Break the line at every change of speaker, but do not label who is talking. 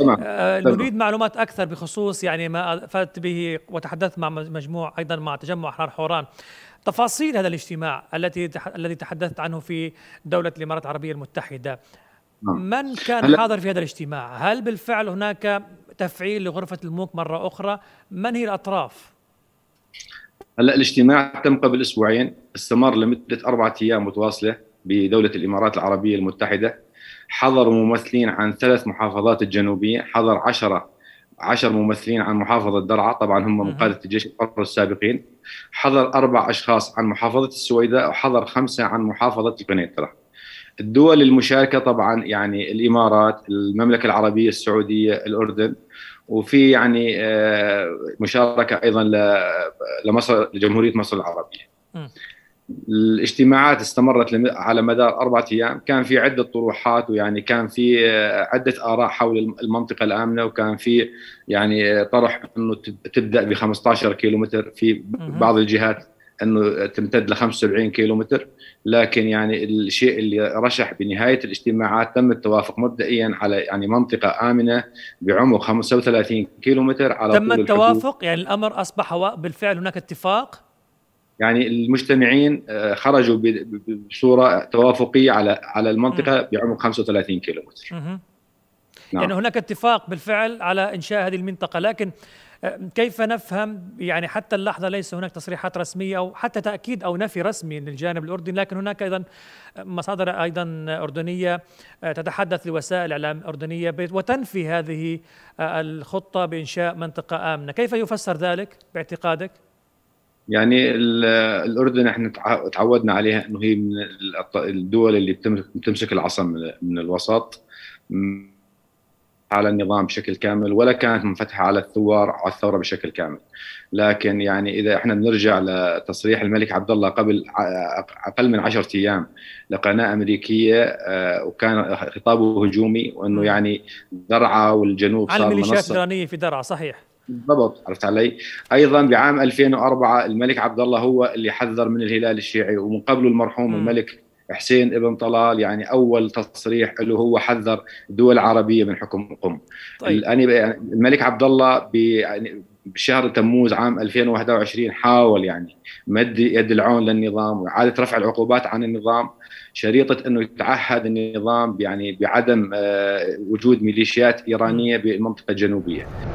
آه، نريد
معلومات اكثر بخصوص يعني ما افدت به وتحدثت مع مجموع ايضا مع تجمع احرار حوران تفاصيل هذا الاجتماع التي الذي تحدثت عنه في دوله الامارات العربيه المتحده نعم. من كان حاضر في هذا الاجتماع هل بالفعل هناك تفعيل لغرفه الموك مره اخرى من هي الاطراف
هلا الاجتماع تم قبل اسبوعين استمر لمده اربعه ايام متواصله بدوله الامارات العربيه المتحده حضر ممثلين عن ثلاث محافظات الجنوبيه حضر عشرة عشر ممثلين عن محافظة درعا طبعا هم من قادة الجيش الحر السابقين حضر أربع أشخاص عن محافظة السويداء وحضر خمسة عن محافظة القنيطرة الدول المشاركة طبعا يعني الإمارات المملكة العربية السعودية الأردن وفي يعني آه، مشاركة أيضا لمصر لجمهورية مصر العربية الاجتماعات استمرت على مدار أربعة أيام كان في عدة طروحات ويعني كان في آه، عدة آراء حول المنطقة الآمنة وكان في يعني آه، طرح أنه تبدأ ب 15 كيلومتر في بعض الجهات أنه تمتد ل 75 كيلومتر لكن يعني الشيء اللي رشح بنهاية الاجتماعات تم التوافق مبدئيا على يعني منطقة آمنة بعمق 35 كيلومتر على تم التوافق
يعني الأمر أصبح بالفعل هناك اتفاق
يعني المجتمعين آه، خرجوا بصوره توافقيه على على المنطقه بعمق 35 كيلو متر
نعم. يعني هناك اتفاق بالفعل على انشاء هذه المنطقه لكن آه، كيف نفهم يعني حتى اللحظه ليس هناك تصريحات رسميه او حتى تاكيد او نفي رسمي من الجانب الاردني لكن هناك ايضا آه، مصادر ايضا اردنيه تتحدث لوسائل اعلام اردنيه وتنفي هذه الخطه بانشاء منطقه امنه، كيف يفسر ذلك باعتقادك؟
يعني الاردن احنا تعودنا عليها انه هي من الدول اللي بتمسك العصا من الوسط على النظام بشكل كامل ولا كانت منفتحه على الثوار على الثوره بشكل كامل لكن يعني اذا احنا بنرجع لتصريح الملك عبد الله قبل اقل من 10 ايام لقناه امريكيه آه، وكان خطابه هجومي وانه يعني درعا والجنوب صار على الميليشيات
الايرانيه في درعا صحيح
بالضبط عرفت علي ايضا بعام 2004 الملك عبد الله هو اللي حذر من الهلال الشيعي ومن قبله المرحوم م. الملك حسين ابن طلال يعني اول تصريح له هو حذر الدول العربيه من حكم قم طيب. يعني الملك عبد الله يعني بشهر تموز عام 2021 حاول يعني مد يد العون للنظام واعاده رفع العقوبات عن النظام شريطه انه يتعهد النظام يعني بعدم آه، وجود ميليشيات ايرانيه بالمنطقه الجنوبيه